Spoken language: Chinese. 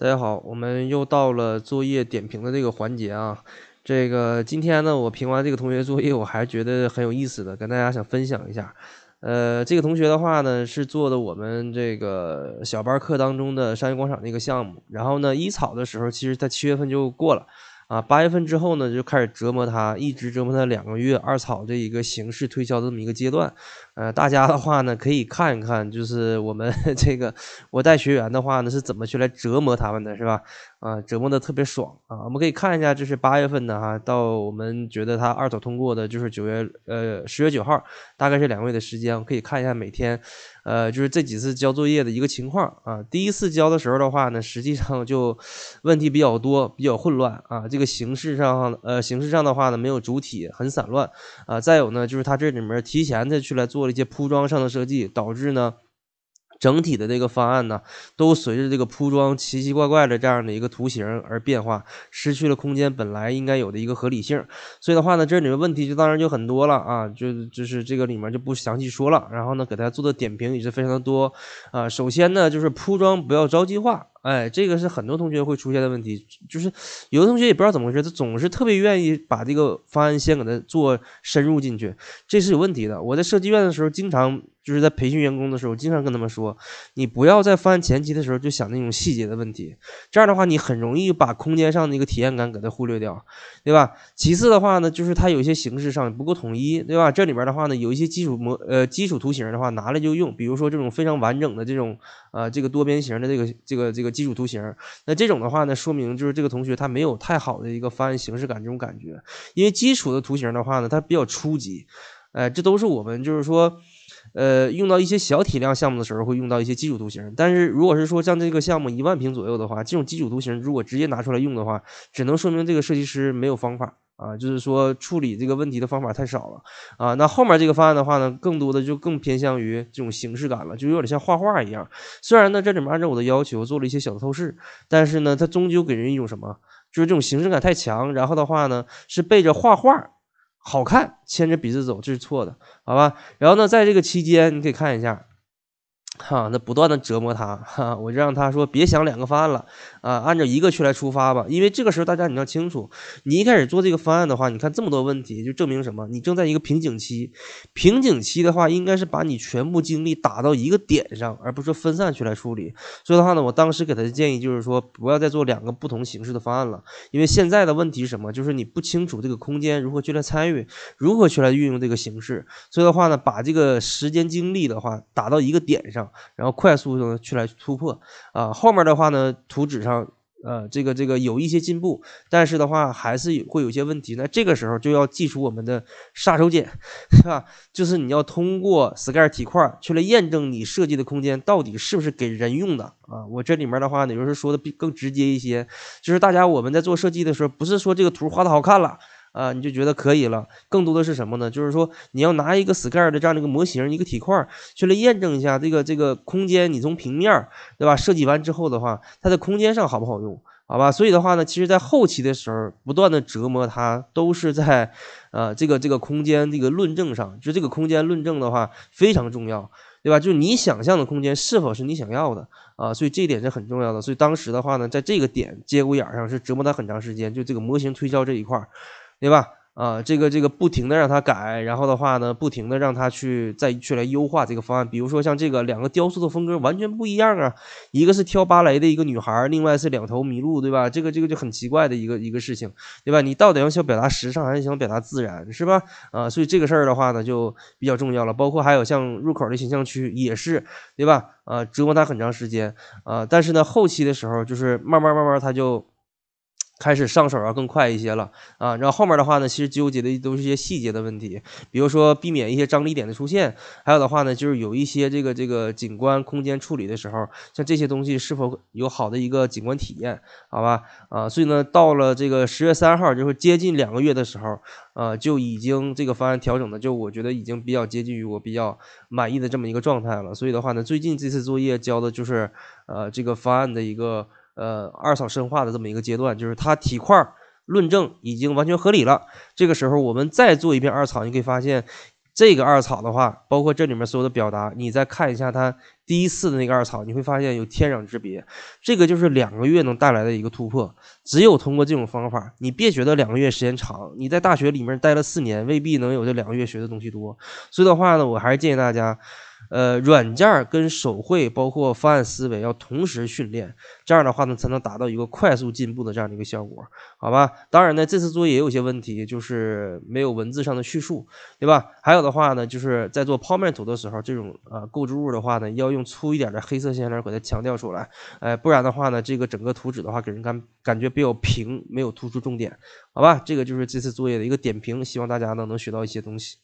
大家好，我们又到了作业点评的这个环节啊。这个今天呢，我评完这个同学作业，我还是觉得很有意思的，跟大家想分享一下。呃，这个同学的话呢，是做的我们这个小班课当中的商业广场那个项目。然后呢，一草的时候，其实他七月份就过了。啊，八月份之后呢，就开始折磨他，一直折磨他两个月，二草这一个形式推销的这么一个阶段，呃，大家的话呢，可以看一看，就是我们 这个我带学员的话呢，是怎么去来折磨他们的是吧？啊，折磨的特别爽啊！我们可以看一下，这是八月份的哈，到我们觉得它二手通过的，就是九月呃十月九号，大概是两个月的时间。我可以看一下每天，呃，就是这几次交作业的一个情况啊。第一次交的时候的话呢，实际上就问题比较多，比较混乱啊。这个形式上呃形式上的话呢，没有主体，很散乱啊。再有呢，就是它这里面提前的去来做了一些铺装上的设计，导致呢。整体的这个方案呢，都随着这个铺装奇奇怪怪的这样的一个图形而变化，失去了空间本来应该有的一个合理性。所以的话呢，这里面问题就当然就很多了啊，就就是这个里面就不详细说了。然后呢，给大家做的点评也是非常的多啊。首先呢，就是铺装不要着急画，哎，这个是很多同学会出现的问题，就是有的同学也不知道怎么回事，他总是特别愿意把这个方案先给他做深入进去，这是有问题的。我在设计院的时候经常。就是在培训员工的时候，经常跟他们说，你不要在方案前期的时候就想那种细节的问题，这样的话你很容易把空间上的一个体验感给它忽略掉，对吧？其次的话呢，就是它有一些形式上不够统一，对吧？这里边的话呢，有一些基础模呃基础图形的话拿来就用，比如说这种非常完整的这种呃这个多边形的这个这个这个基础图形，那这种的话呢，说明就是这个同学他没有太好的一个方案形式感这种感觉，因为基础的图形的话呢，它比较初级，呃，这都是我们就是说。呃，用到一些小体量项目的时候，会用到一些基础图形。但是，如果是说像这个项目一万平左右的话，这种基础图形如果直接拿出来用的话，只能说明这个设计师没有方法啊，就是说处理这个问题的方法太少了啊。那后面这个方案的话呢，更多的就更偏向于这种形式感了，就有点像画画一样。虽然呢，这里面按照我的要求做了一些小的透视，但是呢，它终究给人一种什么，就是这种形式感太强，然后的话呢，是背着画画。好看，牵着鼻子走，这是错的，好吧？然后呢，在这个期间，你可以看一下。哈，那不断的折磨他，哈，我就让他说别想两个方案了啊，按照一个去来出发吧。因为这个时候大家你要清楚，你一开始做这个方案的话，你看这么多问题，就证明什么？你正在一个瓶颈期。瓶颈期的话，应该是把你全部精力打到一个点上，而不是分散去来处理。所以的话呢，我当时给他的建议就是说，不要再做两个不同形式的方案了。因为现在的问题是什么？就是你不清楚这个空间如何去来参与，如何去来运用这个形式。所以的话呢，把这个时间精力的话打到一个点上。然后快速的去来突破啊，后面的话呢，图纸上呃这个这个有一些进步，但是的话还是会有一些问题。那这个时候就要祭出我们的杀手锏，是吧？就是你要通过 s k a r 体块去来验证你设计的空间到底是不是给人用的啊。我这里面的话呢，有时候说的更直接一些，就是大家我们在做设计的时候，不是说这个图画的好看了。啊，你就觉得可以了，更多的是什么呢？就是说你要拿一个 s k e 的这样的一个模型，一个体块儿，去来验证一下这个这个空间，你从平面，对吧？设计完之后的话，它的空间上好不好用？好吧，所以的话呢，其实在后期的时候，不断的折磨它，都是在，呃，这个这个空间这个论证上，就这个空间论证的话非常重要，对吧？就是你想象的空间是否是你想要的啊？所以这一点是很重要的。所以当时的话呢，在这个点节骨眼上是折磨他很长时间，就这个模型推销这一块儿。对吧？啊，这个这个不停的让他改，然后的话呢，不停的让他去再去来优化这个方案。比如说像这个两个雕塑的风格完全不一样啊，一个是跳芭蕾的一个女孩，另外是两头麋鹿，对吧？这个这个就很奇怪的一个一个事情，对吧？你到底要想表达时尚还是想表达自然，是吧？啊，所以这个事儿的话呢，就比较重要了。包括还有像入口的形象区也是，对吧？啊，折磨他很长时间啊，但是呢，后期的时候就是慢慢慢慢他就。开始上手要更快一些了啊，然后后面的话呢，其实纠结的都是一些细节的问题，比如说避免一些张力点的出现，还有的话呢，就是有一些这个这个景观空间处理的时候，像这些东西是否有好的一个景观体验，好吧？啊，所以呢，到了这个十月三号，就是接近两个月的时候，呃，就已经这个方案调整的，就我觉得已经比较接近于我比较满意的这么一个状态了。所以的话呢，最近这次作业交的就是呃这个方案的一个。呃，二草深化的这么一个阶段，就是它体块论证已经完全合理了。这个时候，我们再做一遍二草，你可以发现，这个二草的话，包括这里面所有的表达，你再看一下它第一次的那个二草，你会发现有天壤之别。这个就是两个月能带来的一个突破。只有通过这种方法，你别觉得两个月时间长，你在大学里面待了四年，未必能有这两个月学的东西多。所以的话呢，我还是建议大家。呃，软件跟手绘包括方案思维要同时训练，这样的话呢，才能达到一个快速进步的这样的一个效果，好吧？当然呢，这次作业也有些问题，就是没有文字上的叙述，对吧？还有的话呢，就是在做泡面图的时候，这种呃构筑物的话呢，要用粗一点的黑色线条给它强调出来，哎，不然的话呢，这个整个图纸的话给人感感觉比较平，没有突出重点，好吧？这个就是这次作业的一个点评，希望大家呢能学到一些东西。